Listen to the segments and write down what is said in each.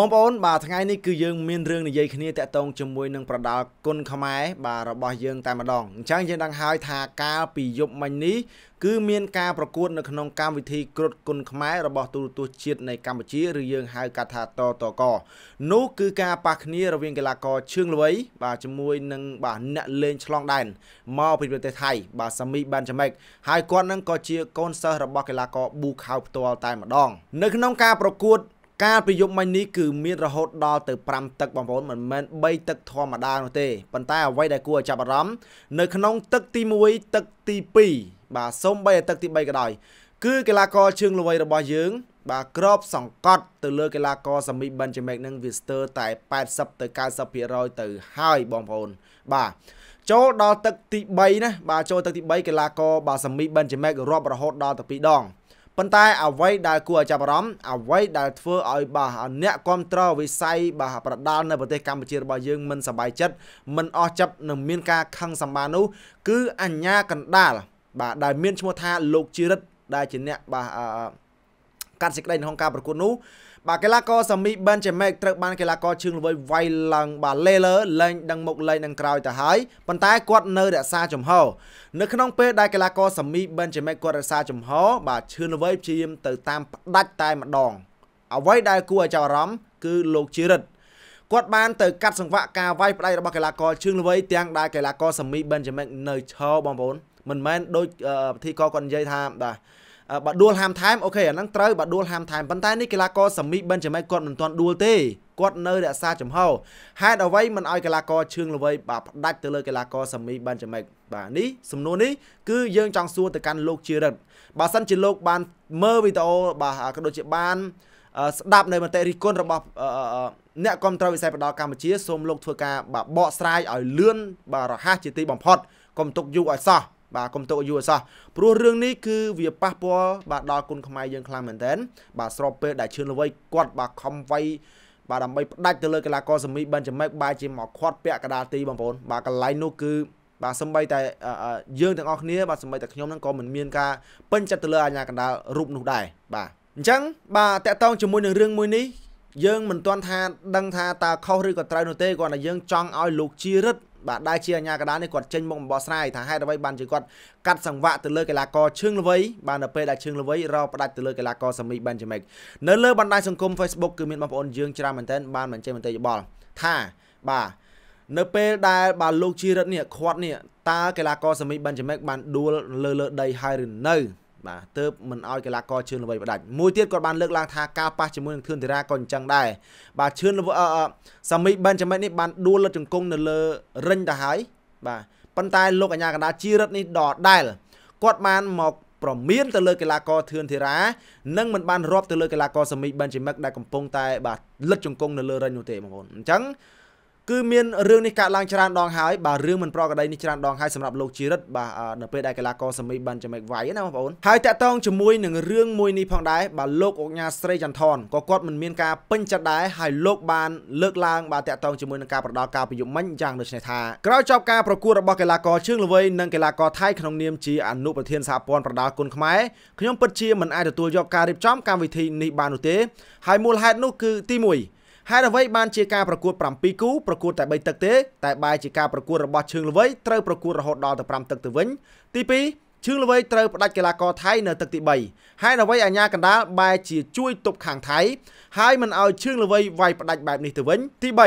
បងប្អូនបាទថ្ងៃនេះគឺយើងមានរឿងនិយាយគ្នាតាក់ទងជាមួយនឹងប្រដាល់គុណខ្មែរបាទរបស់យើងតែម្ដងអញ្ចឹងយើងដឹងហើយថាកាលពីយប់មិញនេះគឺ មានការប្រកួត នៅក្នុងកម្មវិធីគ្រុតគុណខ្មែររបស់ទូរទស្សន៍ជាតិនៃកម្ពុជាឬយើងហៅកាត់ថាតតកនោះគឺការប៉ះគ្នារវាងកីឡាករឈឿងលវៃបាទជាមួយនឹងបាទអ្នកលេងឆ្លងដែនមកពីប្រទេសថៃបាទសាមី បានចាំិកហើយគាត់នឹងក៏ជាកូនសិស្សរបស់កីឡាករប៊ូខៅផ្ទាល់តែម្ដងនៅក្នុងការប្រកួតកាលពីយប់មិញនេះគឺមានរហូតដល់ទៅ5ទឹកបងប្អូនមិនមែន3ទឹកធម្មតានោះទេប៉ុន្តែអ្វីដែលគួរឲ្យចាប់អារម្មណ៍នៅក្នុងទឹក ទី1ទឹកទី2បាទសូម្បីតែទឹកទី3ក៏ដោយ គឺ កីឡាករជើងល្វីរបស់យើងបាទក្រប សង្កត់ ទៅលើ កីឡាករសាមីប៊ិនជាមេកនឹងវាស្ទើរតែ80ទៅ90%ទៅហើយបងប្អូន បាទចូលដល់ទឹកទី3ណាបាទចូលទឹកទី3កីឡាករបាទសាមីប៊ិនជាមេករាប់រហូតដល់ទៅ2ដងប៉ុន្តែ អ្វីដែលគួរឲ្យចាប់អារម្មណ៍អ្វីដែលធ្វើឲ្យបាទអ្នកគ្រប់គ្រងវិស័យបាទប្រដាល់នៅប្រទេសកម្ពុជារបស់យើងមិនសប្បាយចិត្តមិនអស់ចិត្តនិងមានការខឹងសម្បាននោះគឺអញ្ញាកណ្ដាលបាទដែលមានឈ្មោះថាលោកជីរិត ដែលជាអ្នកបាទកាត់សេចក្តីនៅក្នុងការប្រកួតនោះបាទកីឡាករសាមីបេនជេមេកត្រូវបានកីឡាករជើងល្បីវាយឡើងបាទលេលើលែងដឹងមុខលែងនឹងក្រោយទៅហើយប៉ុន្តែគាត់នៅរក្សាចំហនៅក្នុងពេលដែលកីឡាករសាមីបេនជេមេកគាត់រក្សាចំហបាទឈើល្បីព្យាយាមទៅតាមផ្ដាច់តែម្ដងអ្វីដែលគួរឲ្យចាប់អារម្មណ៍គឺលោកជីរិតគាត់បាន ទៅកាត់សង្វាក់ការវាយផ្ដាច់របស់កីឡាករជើងល្បីទាំងដែលកីឡាករសាមីបេនជេមេកនៅឈរបងប្អូនមិនមែនដូចពិធីករគាត់និយាយថាបាទបើដួលហាមថែមអូខេអាហ្នឹងត្រូវបើដួលហាមថែមប៉ុន្តែនេះកីឡាករសាមីប៊ិនជាម៉េចគាត់មិនទាន់ដួលទេគាត់នៅរក្សាចំហហេតុអ្វីមិនឲ្យកីឡាករឈឿងល្វីបាទផ្ដាច់ទៅលើកីឡាករសាមីបានចាំម៉េចបាទនេះសំណួរនេះគឺយើងចង់សួរទៅកាន់លោកជារិទ្ធបើសិនជាលោកបានមើលវីដេអូបាទក៏ដូចជាបានស្ដាប់នៅមតិរិះគន់របស់អ្នកគ្រប់គ្រងវិស័យបដាល់កម្ពុជាសូមលោកធ្វើការបាទបកស្រាយឲ្យលឿនបាទរហ័សជាទីបំផុតកុំទុកយូរឲ្យសោះបាទកុំទុកយូរអសោះព្រោះរឿងនេះគឺវាប៉ះពាល់បាទដល់គុណខ្មែរយើងខ្លាំងមែនទែនបាទស្របពេលដែលឈឿនលវ័យគាត់បាទខំវាយបាទដើម្បីផ្ដាច់ទៅលើកីឡាករសមីបេនចាំែកបាយជាមកខាត់ពាក់កដាលទីបងប្អូនបាទកន្លែងនោះគឺបាទសម្បីតែយើងទាំងអស់គ្នាបាទសម្បីតែខ្ញុំហ្នឹងក៏មិនមានការពេញចិត្តទៅលើអាញាកណ្ដាលរូបនោះដែរបាទអញ្ចឹងបាទតកតងជាមួយនឹងរឿងមួយនេះយើងមិនទាន់ថា ដឹងថាតើខុសឬក៏ត្រូវនោះទេគ្រាន់តែយើងចង់ឲ្យលោកជីរិទ្ធបាទដែលជាអាញាកដានេះគាត់ចេញមុខបោះស្រាយថាហេតុអ្វីបានជាគាត់កាត់សង្វាក់ទៅលើកីឡាករឈឹងល្វីបាននៅពេលដែលឈឹងល្វីរកផ្ដាច់ទៅលើកីឡាករសាមីបេនជាមិកនៅលើបណ្ដាញសង្គម Facebook គឺមានបងប្អូនយើងច្រើនមែនទែនបានមិនចេះមិនទេយោបល់ថាបាទនៅពេលដែល បាទលោកជីរិតនេះខាត់នេះតើកីឡាករសាមីបេនជាមិកបានដួលលើលើដីហើយឬនៅបាទទើបមិនឲ្យកីឡាករជឿនល្វីផ្ដាច់មួយទៀតគាត់បានលើកឡើងថាការប៉ះជាមួយនឹងធឿនធីរាក៏អញ្ចឹងដែរបាទជឿនល្វីសាមីបេនចាំិចនេះបានដួលលិតជង្គង់នៅលើរិញទៅហើយបាទប៉ុន្តែលោកអាញាកណ្ដាលជីរិតនេះដដែលគាត់បានមកប្រមានទៅលើកីឡាករធឿនធីរានិងមិនបានរាប់ទៅលើកីឡាករសាមីបេនចាំិចដែលកំពុងតែបាទលិតជង្គង់នៅលើរិញនោះទេបងប្អូនអញ្ចឹងគឺមានរឿងនេះកើតឡើងច្រើនដងហើយបាទរឿងមិនប្រក្រតីនេះច្រើនដងហើយសម្រាប់លោកជីរិតបាទនៅពេលដែលកីឡាករសមីបានចំណេះវាយណាបងប្អូនហើយតាក់ទងជាមួយនឹងរឿងមួយនេះផងដែរបាទលោកអុកញ៉ាស្រីចន្ទថនក៏គាត់មិនមានការពេញចិត្តដែរហើយលោកបានលើកឡើងបាទតាក់ទងជាមួយនឹងការប្រដាល់ការប្រយុទ្ធមិញយ៉ាងដូចនេះថាក្រោយចប់ការប្រកួតរបស់កីឡាករជើងល្វែងនិងកីឡាករថៃក្នុងនាមជាអនុប្រធានសហព័ន្ធប្រដាល់គុនខ្មែរខ្ញុំពិតជាមិនអាចទទួលយកការរៀបចំកម្មវិធីនេះបាននោះទេហើយមូលហេតុនោះគឺទី1ហេតុអ្វីបានជាការប្រកួត7គូប្រកួតតែ3ទឹកទេតែបែរជាការប្រកួតរបស់ឈើងល្វីត្រូវប្រកួតរហូតដល់ទៅ5ទឹកទៅវិញទី2ឈើងល្វីត្រូវផ្ដាច់កីឡាករថៃ នៅទឹកទី3ហេតុអ្វីអាញាកណ្ដាលបែរជាជួយទប់ខាងថៃហើយមិនឲ្យឈើងល្វីវាយផ្ដាច់បែបនេះទៅវិញទី3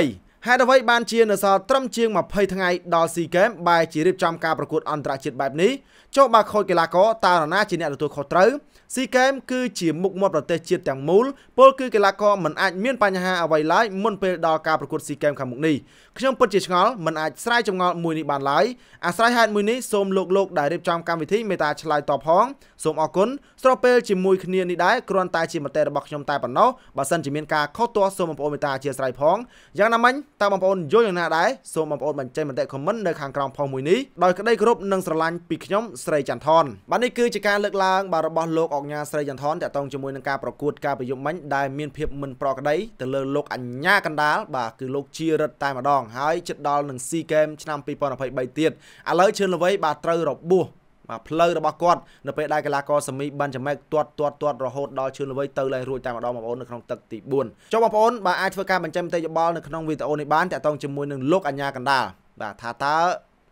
ហេតុអ្វីបានជានៅសល់ត្រឹមជាង20ថ្ងៃដល់ SEA Games បែរជារៀបចំការប្រកួតអន្តរជាតិបែបនេះចុះបើខូចកីឡាករតារណាជាអ្នកទទួលខុសត្រូវ SEA Games គឺជាមុខមាត់ប្រទេសជាតិទាំងមូលពលគឺកីឡាករមិនអាចមានបញ្ហាអ្វីឡើយមុនពេលដល់ការប្រកួត SEA Games ខាងមុខនេះខ្ញុំពិតជាឆ្ងល់មិនអាចស្រាយចម្ងល់មួយនេះបានឡើយអាស្រ័យហេតុមួយនេះសូមលោកលោកដែលរៀបចំកម្មវិធីមេតាឆ្លើយតបផងសូមអរគុណស្របពេលជាមួយគ្នានេះដែរគ្រាន់តែជាមតិរបស់ខ្ញុំតែប៉ុណ្ណោះបើសិនជាមានការខុសទាស់សូមបងប្អូនមេតាអធិស្ឋានផងយ៉ាងណាមិញតើបងប្អូនយល់យ៉ាងណាដែរសូមបងប្អូនបញ្ចេញមតិខមមិននៅខាងក្រោមផុសមួយនេះដោយក្តីគោរពនិងស្រឡាញ់ពីខ្ញុំស្រីចន្ទថនបាទនេះគឺជាការលើកឡើងបាទរបស់លោកអង្ញាស្រីចន្ទថនតាក់ទងជាមួយនឹងការប្រកួតការប្រយុទ្ធមិញដែលមានភាពមិនប្រក្រតីទៅលើលោកអញ្ញាកណ្ដាលបាទគឺលោកជារិទ្ធតែម្ដង ហើយជិតដល់នឹង SEA Games ឆ្នាំ2023ទៀតឥឡូវឈើល្វីបាទត្រូវរបួសបាទផ្លូវរបស់គាត់នៅពេលដែលកីឡាករសមីបានចំណែកទាត់ទាត់ទាត់រហូតដល់ឈឿនល្វីទៅលែងរួចតែម្ដងបងប្អូននៅក្នុងទឹកទី4ចុះបងប្អូនបាទអាចធ្វើការបញ្ចេញមតិយោបល់នៅក្នុងវីដេអូនេះបានតាក់ទងជាមួយនឹងលោកអាញាកណ្ដាលបាទថាតើ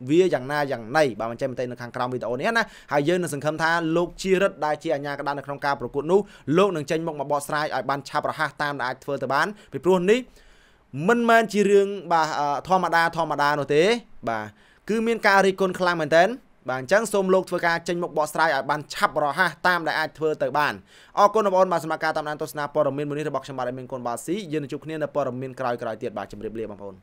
វាយ៉ាងណាយ៉ាងណីបាទមិនចេះមិនទេនៅខាងក្រោមវីដេអូនេះណាហើយយើងនឹងសង្ឃឹមថាលោកជារិទ្ធដែលជាអាញាកណ្ដាលនៅក្នុងការប្រកួតនោះលោកនឹងចេញមកមកបកស្រាយឲ្យបានឆាប់រហ័សតាមដែលអាចធ្វើទៅបានពីព្រោះនេះមិនមែនជារឿងបាទធម្មតាធម្មតានោះទេបាទគឺមានការរីកគុណខ្លាំងមែនតើបាទអញ្ចឹងសូមលោកធ្វើការចេញមុខបកស្រាយឲ្យបានឆាប់រហ័សតាមដែលអាចធ្វើទៅបានអរគុណបងប្អូនបាទសម្រាប់ការតាមដានទស្សនាព័ត៌មានមួយនេះរបស់ខ្ញុំបាទអេមីនគុណបាទស៊ីយើងនឹងជួបគ្នានៅព័ត៌មានក្រោយៗទៀតបាទជម្រាបលាបងប្អូន